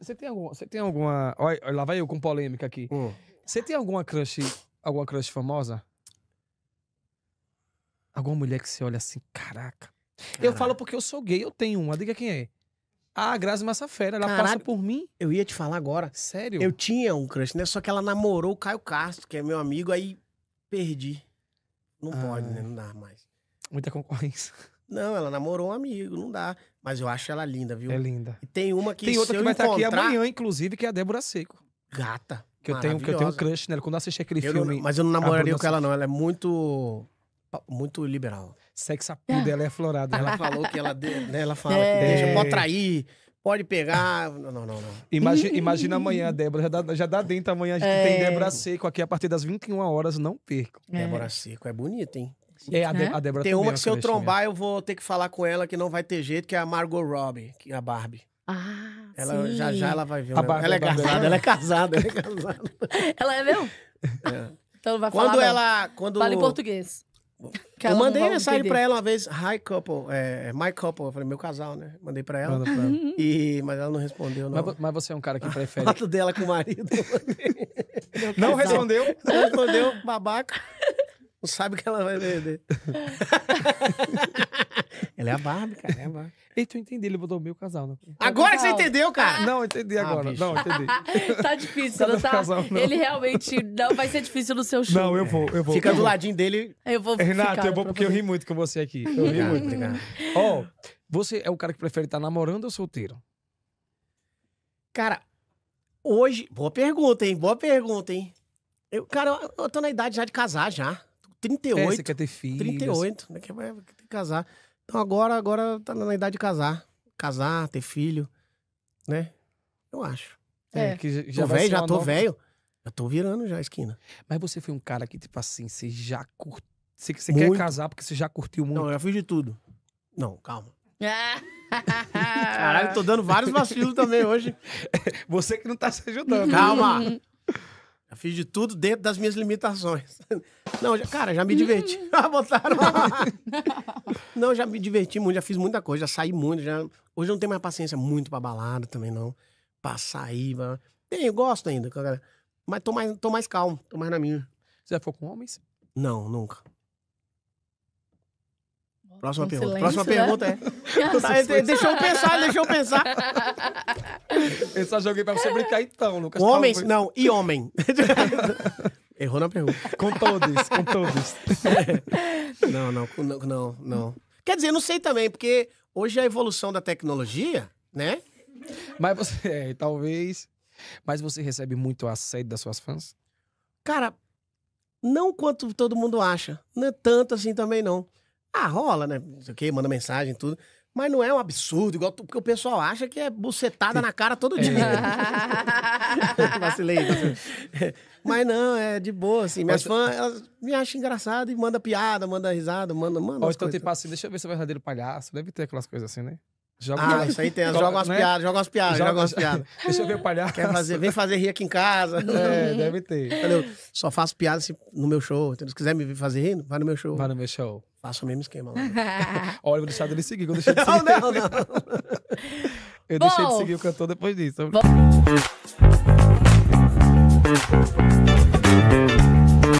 Você tem alguma. Você tem alguma. Olha, lá vai eu com polêmica aqui. Você hum. tem alguma crush. Alguma crush famosa? Alguma mulher que você olha assim, caraca. Eu falo porque eu sou gay, eu tenho uma. Diga quem é. A Grazi Massafera, ela passa por mim. Eu ia te falar agora. Sério? Eu tinha um crush, né? Só que ela namorou o Caio Castro, que é meu amigo, aí perdi. Não Ah. pode, né? Não dá mais. Muita concorrência. Não, ela namorou um amigo, não dá. Mas eu acho ela linda, viu? É linda. E tem uma que Tem outra que vai encontrar... estar aqui amanhã, inclusive, que é a Débora Seco. Gata. Que eu tenho, que eu tenho um crush nela. Quando eu assisti aquele eu filme. Não, mas eu não namoraria com ela, não. Ela é muito. Muito liberal. Sexa puda, ela é florada. Ela falou que ela. De... Né, ela fala é. que deixa, pode trair pode pegar. Não, não, não. Imagina, imagina amanhã, Débora. Já dá, já dá dentro amanhã. A gente é. tem Débora Seco aqui a partir das 21 horas. Não perca. É. Débora Seco é bonita, hein? É, a, né? a Débora Tem uma é que se eu trombar, eu vou ter que falar com ela que não vai ter jeito, que é a Margot Robbie, que é a Barbie. Ah, ela, sim. Já já ela vai ver. A Barbie, ela, é, é casada, ela é casada, ela é casada. ela é mesmo? É. Então vai quando falar. Ela, quando... Fala em português. eu mandei mensagem entender. pra ela uma vez, hi couple, é, my couple, eu falei, meu casal, né? Mandei pra ela. Pra ela. e, mas ela não respondeu, não. Mas, mas, você é um cara que prefere. A foto dela com o marido. não respondeu? Não respondeu, babaca. Não sabe o que ela vai vender. ela é a Barbie, cara. É a Barbie. E tu entendeu, ele botou o meu casal, né? Agora que você entendeu, cara! não, entendi ah, agora. não, entendi. tá difícil, não tá? Casal, não. Ele realmente não vai ser difícil no seu show. Não, eu vou, eu vou. Fica eu do vou. ladinho dele. Eu vou Renato, eu vou porque eu ri muito com você aqui. Eu ri muito. Ó, oh, você é o cara que prefere estar tá namorando ou solteiro? Cara, hoje. Boa pergunta, hein? Boa pergunta, hein? Eu, cara, eu, eu tô na idade já de casar já. 38. É, você quer ter filho? 38, né? Que vai, que tem que casar. Então agora, agora tá na idade de casar. Casar, ter filho, né? Eu acho. É, é que já tô velho, já tô nova... velho. Eu tô virando já a esquina. Mas você foi um cara que, tipo assim, você já curtiu. Você, você quer casar porque você já curtiu muito. Não, eu já fiz de tudo. Não, calma. Caralho, tô dando vários vacilos também hoje. Você que não tá se ajudando. Calma. Eu fiz de tudo dentro das minhas limitações. Não, já, cara, já me diverti. Botaram. não, já me diverti muito, já fiz muita coisa, já saí muito. Já... Hoje eu não tenho mais paciência muito pra balada também, não. Pra sair. Pra... Tem, eu gosto ainda, cara. Mas tô mais, tô mais calmo, tô mais na minha. Você já foi com homens? Não, nunca. Próxima um pergunta. Silêncio, Próxima né? pergunta é. tá, deixa eu pensar, deixa eu pensar. Eu só joguei pra você brincar então, Lucas. homens? Talvez. Não, e homem. Errou na pergunta. Com todos, com todos. É. Não, não, não, não. Quer dizer, não sei também, porque hoje a evolução da tecnologia, né? Mas você, é, talvez. Mas você recebe muito assédio das suas fãs? Cara, não quanto todo mundo acha. Não é tanto assim também, não. Ah, rola, né? Não sei o quê, manda mensagem, tudo. Mas não é um absurdo, igual porque o pessoal acha que é bucetada na cara todo dia. vacilei, vacilei. Mas não, é de boa, assim. Minhas fãs, elas me acham engraçado e manda piada, manda risada, manda, manda. Ou então tem passo, deixa eu ver se é verdadeiro palhaço. Deve ter aquelas coisas assim, né? Joga ah, isso aí tem. Joga, umas né? piadas, joga umas piadas, joga, umas piadas. Deixa eu ver palhaço. Quer fazer, vem fazer rir aqui em casa. Uhum. É, deve ter. Entendeu? Só faço piada assim, no meu show. se quiser me fazer rir, vai no meu show. Vai no meu show. Faço o mesmo esquema lá. Olha, eu vou deixar dele seguir. Eu deixei de seguir. não, não, não. eu Bom, deixei de seguir o cantor depois disso. Bom.